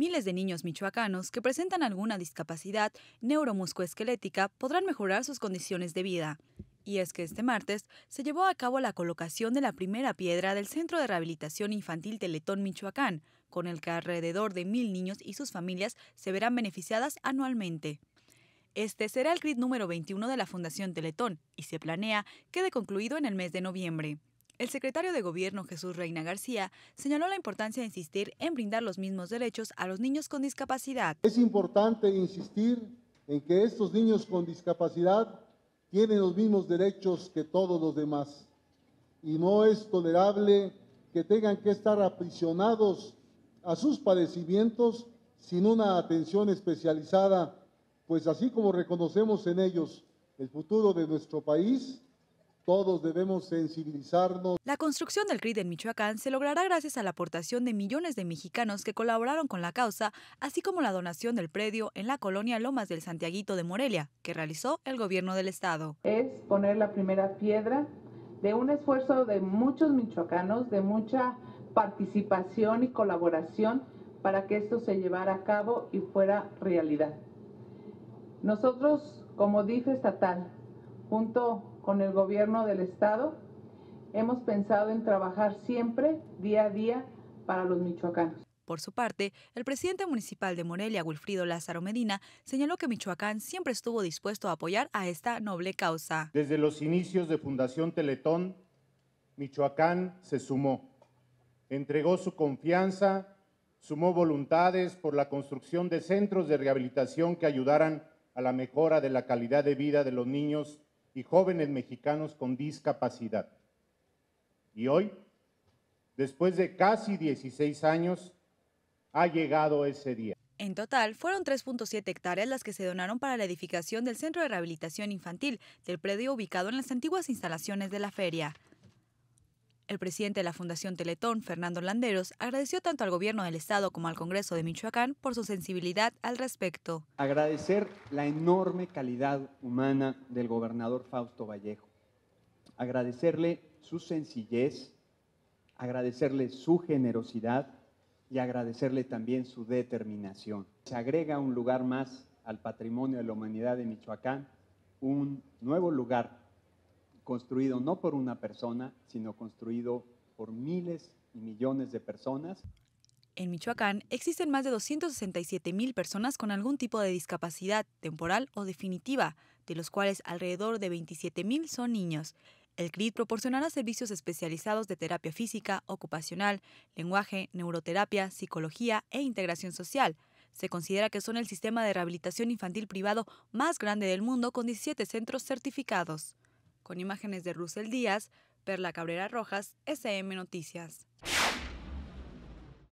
Miles de niños michoacanos que presentan alguna discapacidad neuromuscoesquelética podrán mejorar sus condiciones de vida. Y es que este martes se llevó a cabo la colocación de la primera piedra del Centro de Rehabilitación Infantil Teletón Michoacán, con el que alrededor de mil niños y sus familias se verán beneficiadas anualmente. Este será el grid número 21 de la Fundación Teletón y se planea que quede concluido en el mes de noviembre. El secretario de Gobierno Jesús Reina García señaló la importancia de insistir en brindar los mismos derechos a los niños con discapacidad. Es importante insistir en que estos niños con discapacidad tienen los mismos derechos que todos los demás y no es tolerable que tengan que estar aprisionados a sus padecimientos sin una atención especializada, pues así como reconocemos en ellos el futuro de nuestro país, todos debemos sensibilizarnos. La construcción del CRID en Michoacán se logrará gracias a la aportación de millones de mexicanos que colaboraron con la causa, así como la donación del predio en la colonia Lomas del Santiaguito de Morelia, que realizó el gobierno del estado. Es poner la primera piedra de un esfuerzo de muchos michoacanos, de mucha participación y colaboración para que esto se llevara a cabo y fuera realidad. Nosotros, como dife estatal, junto con el gobierno del Estado, hemos pensado en trabajar siempre, día a día, para los michoacanos. Por su parte, el presidente municipal de Morelia, Wilfrido Lázaro Medina, señaló que Michoacán siempre estuvo dispuesto a apoyar a esta noble causa. Desde los inicios de Fundación Teletón, Michoacán se sumó, entregó su confianza, sumó voluntades por la construcción de centros de rehabilitación que ayudaran a la mejora de la calidad de vida de los niños y jóvenes mexicanos con discapacidad. Y hoy, después de casi 16 años, ha llegado ese día. En total, fueron 3.7 hectáreas las que se donaron para la edificación del Centro de Rehabilitación Infantil, del predio ubicado en las antiguas instalaciones de la feria. El presidente de la Fundación Teletón, Fernando Landeros, agradeció tanto al gobierno del Estado como al Congreso de Michoacán por su sensibilidad al respecto. Agradecer la enorme calidad humana del gobernador Fausto Vallejo. Agradecerle su sencillez, agradecerle su generosidad y agradecerle también su determinación. Se agrega un lugar más al patrimonio de la humanidad de Michoacán, un nuevo lugar construido no por una persona, sino construido por miles y millones de personas. En Michoacán existen más de 267 mil personas con algún tipo de discapacidad temporal o definitiva, de los cuales alrededor de 27 mil son niños. El CRID proporcionará servicios especializados de terapia física, ocupacional, lenguaje, neuroterapia, psicología e integración social. Se considera que son el sistema de rehabilitación infantil privado más grande del mundo con 17 centros certificados. Con imágenes de Russell Díaz, Perla Cabrera Rojas, SM Noticias.